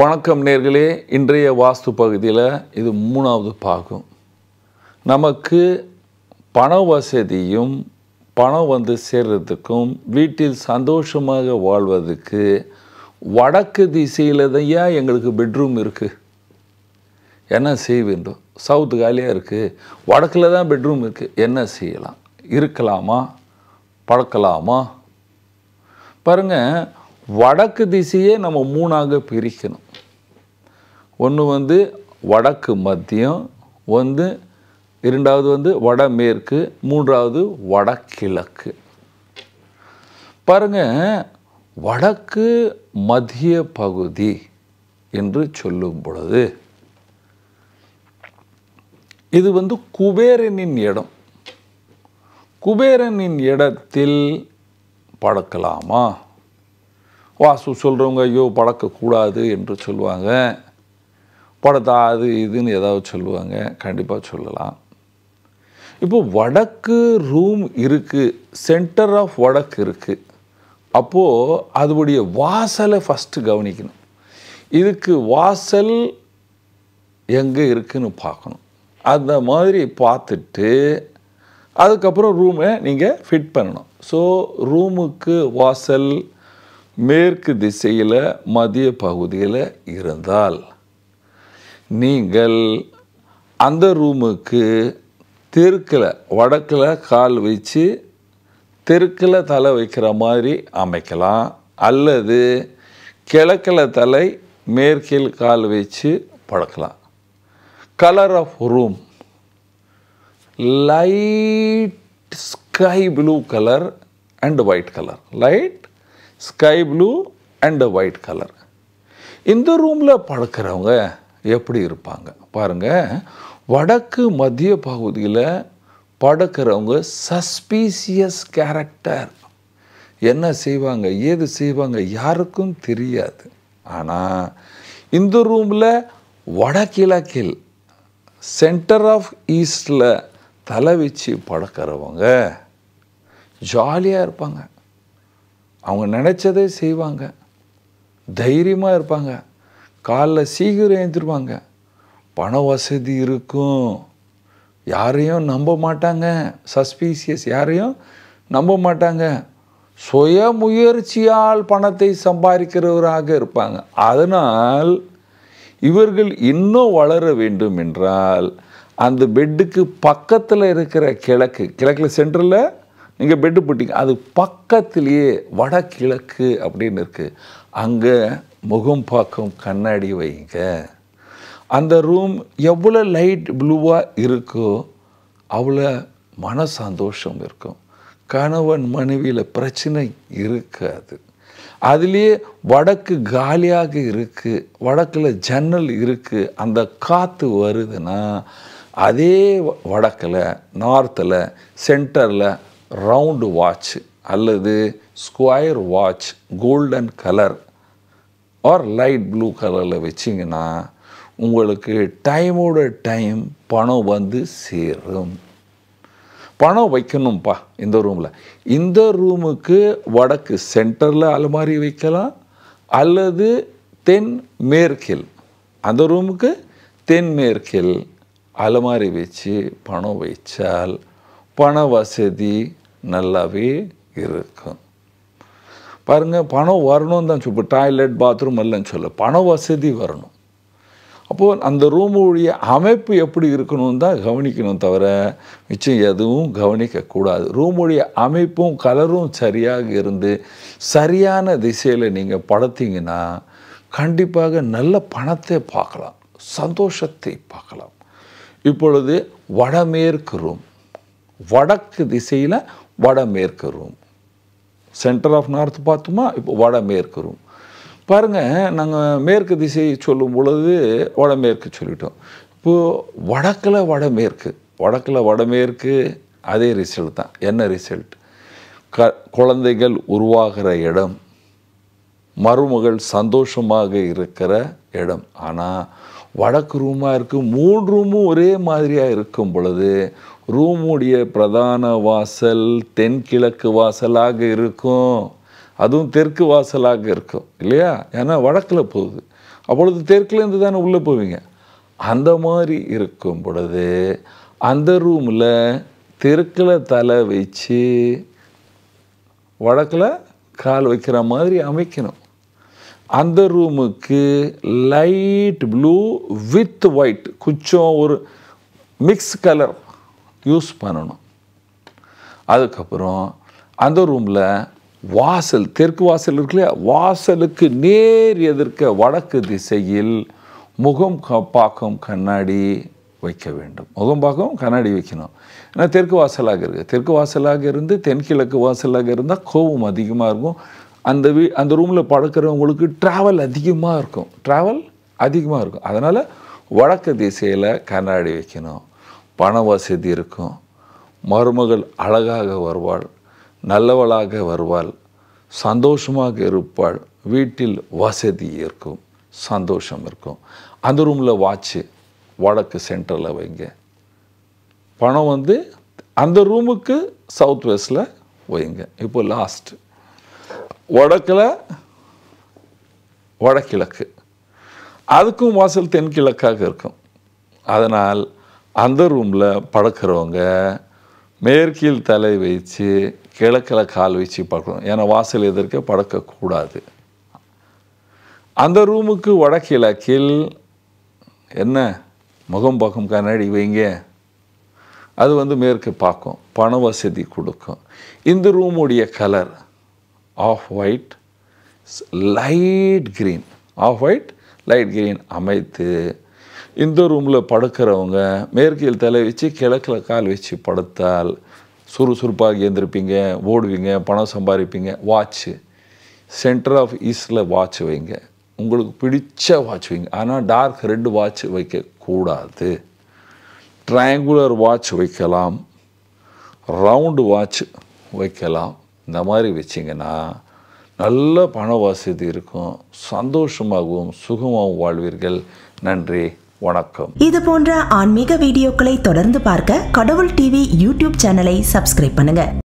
வணக்கம் நேர்களே இன்றைய வாஸ்து பகுதியில் இது மூணாவது பாகம் நமக்கு பண வசதியும் பணம் வந்து சேர்றதுக்கும் வீட்டில் சந்தோஷமாக வாழ்வதற்கு வடக்கு திசையில் தையா எங்களுக்கு பெட்ரூம் இருக்குது என்ன செய்ய வேண்டும் சவுத்து காலியாக இருக்குது வடக்கில் தான் பெட்ரூம் இருக்குது என்ன செய்யலாம் இருக்கலாமா பழக்கலாமா பாருங்கள் வடக்கு திசையே நம்ம மூணாக பிரிக்கணும் ஒன்று வந்து வடக்கு மத்தியம் வந்து இரண்டாவது வந்து வடமேற்கு மூன்றாவது வடகிழக்கு பாருங்கள் வடக்கு மத்திய பகுதி என்று சொல்லும் பொழுது இது வந்து குபேரனின் இடம் குபேரனின் இடத்தில் பழக்கலாமா வாசு சொல்கிறவங்க ஐயோ பழக்கக்கூடாது என்று சொல்லுவாங்க படத்தா அது இதுன்னு ஏதாவது சொல்லுவாங்க கண்டிப்பாக சொல்லலாம் இப்போ வடக்கு ரூம் இருக்குது சென்டர் ஆஃப் வடக்கு இருக்குது அப்போது அதோடைய வாசலை ஃபஸ்ட்டு கவனிக்கணும் இதுக்கு வாசல் எங்கே இருக்குதுன்னு பார்க்கணும் அந்த மாதிரி பார்த்துட்டு அதுக்கப்புறம் ரூமை நீங்கள் ஃபிட் பண்ணணும் ஸோ ரூமுக்கு வாசல் மேற்கு திசையில் மதிய பகுதியில் இருந்தால் நீங்கள் அந்த ரூமுக்கு தெருக்கில் வடக்கில் கால் வச்சு தெருக்கில் தலை வைக்கிற மாதிரி அமைக்கலாம் அல்லது கிழக்கில் தலை மேற்கில் கால் வச்சு பழக்கலாம் colour of room light sky blue colour and white colour light sky blue and white colour இந்த ரூமில் படுக்கிறவங்க எப்படி இருப்பாங்க பாருங்கள் வடக்கு மத்திய பகுதியில் படுக்கிறவங்க சஸ்பீசியஸ் கேரக்டர் என்ன செய்வாங்க ஏது செய்வாங்க யாருக்கும் தெரியாது ஆனால் இந்த ரூமில் வடகிழக்கில் சென்டர் ஆஃப் ஈஸ்டில் தலை வச்சு படுக்கிறவங்க ஜாலியாக இருப்பாங்க அவங்க நினச்சதே செய்வாங்க தைரியமாக இருப்பாங்க காலைல சீக்கிரம் எழுந்திருவாங்க பண வசதி இருக்கும் யாரையும் நம்ப மாட்டாங்க சஸ்பீசியஸ் யாரையும் நம்ப மாட்டாங்க சுய முயற்சியால் பணத்தை சம்பாதிக்கிறவராக இருப்பாங்க அதனால் இவர்கள் இன்னும் வளர வேண்டும் என்றால் அந்த பெட்டுக்கு பக்கத்தில் இருக்கிற கிழக்கு கிழக்கில் சென்டரில் நீங்கள் பெட்டு போட்டிங்க அது பக்கத்திலேயே வடகிழக்கு அப்படின்னு இருக்குது அங்கே முகம் பார்க்கும் கண்ணாடி வைங்க அந்த ரூம் எவ்வளோ லைட் ப்ளூவாக இருக்கோ அவ்வளோ மன சந்தோஷம் இருக்கும் கணவன் மனைவியில் பிரச்சனை இருக்காது அதுலேயே வடக்கு காலியாக இருக்குது வடக்கில் ஜன்னல் இருக்குது அந்த காற்று வருதுன்னா அதே வடக்கில் நார்த்தில் சென்டரில் ரவுண்டு வாட்ச் அல்லது square watch golden colour or light blue கலரில் வச்சிங்கன்னா உங்களுக்கு டைமோட டைம் பணம் வந்து சேரும் பணம் வைக்கணும்ப்பா இந்த ரூமில் இந்த ரூமுக்கு வடக்கு சென்டரில் அலமாரி வைக்கலாம் அல்லது தென் மேற்கில் அந்த ரூமுக்கு தென் மேற்கில் அலமாரி வச்சு பணம் வைச்சால் பண வசதி நல்லாவே இருக்கும் பாருங்கள் பணம் வரணும் தான் சொல்லு டாய்லெட் பாத்ரூம் இல்லைன்னு சொல்ல பண வசதி வரணும் அப்போது அந்த ரூமுடைய அமைப்பு எப்படி இருக்கணும் தான் கவனிக்கணும் தவிர மிச்சம் எதுவும் கவனிக்கக்கூடாது ரூமுடைய அமைப்பும் கலரும் சரியாக இருந்து சரியான திசையில் நீங்கள் படுத்திங்கன்னா கண்டிப்பாக நல்ல பணத்தை பார்க்கலாம் சந்தோஷத்தை பார்க்கலாம் இப்பொழுது வடமேற்கு ரூம் வடக்கு திசையில் வடமேற்கு ரூம் சென்டர் ஆஃப் நார்த் பார்த்தோமா இப்போ வடமேற்கு ரூம் பாருங்கள் நாங்கள் மேற்கு திசை சொல்லும் பொழுது வடமேற்கு சொல்லிட்டோம் இப்போது வடக்கில் வடமேற்கு வடக்கில் வடமேற்கு அதே ரிசல்ட் தான் என்ன ரிசல்ட் க குழந்தைகள் உருவாகிற இடம் மருமகள் சந்தோஷமாக இருக்கிற இடம் ஆனால் வடக்கு ரூமாக இருக்குது மூணு ரூமும் ஒரே மாதிரியாக இருக்கும் பொழுது ரூமுடைய பிரதான வாசல் தென்கிழக்கு வாசலாக இருக்கும் அதுவும் தெற்கு வாசலாக இருக்கும் இல்லையா ஏன்னா வடக்கில் போகுது அப்பொழுது தெற்குலேருந்து தானே உள்ளே போவீங்க அந்த மாதிரி இருக்கும் பொழுது அந்த ரூமில் தெற்கில் தலை வச்சு வடக்கில் கால் வைக்கிற மாதிரி அமைக்கணும் அந்த ரூமுக்கு லைட் ப்ளூ வித் ஒயிட் குச்சம் ஒரு மிக்ஸ் கலர் யூஸ் பண்ணணும் அதுக்கப்புறம் அந்த ரூமில் வாசல் தெற்கு வாசல் இருக்குல்லையா வாசலுக்கு நேர் எதிர்க்க வடக்கு திசையில் முகம் பாக்கம் கண்ணாடி வைக்க வேண்டும் முகம் பாக்கம் கண்ணாடி வைக்கணும் ஏன்னா தெற்கு வாசலாக இருக்குது தெற்கு வாசலாக இருந்து தென்கிழக்கு வாசலாக இருந்தால் கோபம் அதிகமாக இருக்கும் அந்த வீ அந்த ரூமில் படுக்கிறவங்களுக்கு ட்ராவல் அதிகமாக இருக்கும் ட்ராவல் அதிகமாக இருக்கும் அதனால் வடக்கு திசையில் கண்ணாடி வைக்கணும் பண வசதி இருக்கும் மருமகள் அழகாக வருவாள் நல்லவளாக வருவாள் சந்தோஷமாக இருப்பாள் வீட்டில் வசதி இருக்கும் சந்தோஷம் இருக்கும் அந்த ரூமில் வாட்சு வடக்கு சென்டரில் வைங்க பணம் வந்து அந்த ரூமுக்கு சவுத் வெஸ்டில் வைங்க இப்போ லாஸ்ட் வடக்கில் வடகிழக்கு அதுக்கும் வாசல் தென்கிழக்காக இருக்கும் அதனால் அந்த ரூமில் படுக்கிறவங்க மேற்கில் தலை வச்சு கிழக்கில் கால் வச்சு பார்க்கணும் ஏன்னா வாசல் எதிர்க்க படக்கக்கூடாது அந்த ரூமுக்கு வடக்கிழக்கில் என்ன முகம் பக்கம் கண்ணாடி வைங்க அது வந்து மேற்கு பார்க்கும் பண வசதி கொடுக்கும் இந்த ரூமுடைய colour of white light green of white light green அமைத்து இந்த ரூமில் படுக்கிறவங்க மேற்கையில் தலை வச்சு கிழக்கில் கால் வச்சு படுத்தால் சுறுசுறுப்பாக எழுந்திருப்பீங்க ஓடுவீங்க பணம் சம்பாதிப்பீங்க வாட்ச்சு சென்டர் ஆஃப் ஈஸ்டில் வாட்ச் வைங்க உங்களுக்கு பிடிச்ச வாட்ச் வைங்க ஆனால் டார்க் ரெண்டு வாட்ச் வைக்கக்கூடாது ட்ரையாங்குலர் வாட்ச் வைக்கலாம் ரவுண்டு வாட்ச் வைக்கலாம் இந்த மாதிரி வச்சிங்கன்னா நல்ல பண வசதி இருக்கும் சந்தோஷமாகவும் சுகமாகவும் வாழ்வீர்கள் நன்றி வணக்கம் இது போன்ற ஆன்மீக வீடியோக்களை தொடர்ந்து பார்க்க கடவுள் டிவி யூடியூப் சேனலை சப்ஸ்கிரைப் பண்ணுங்க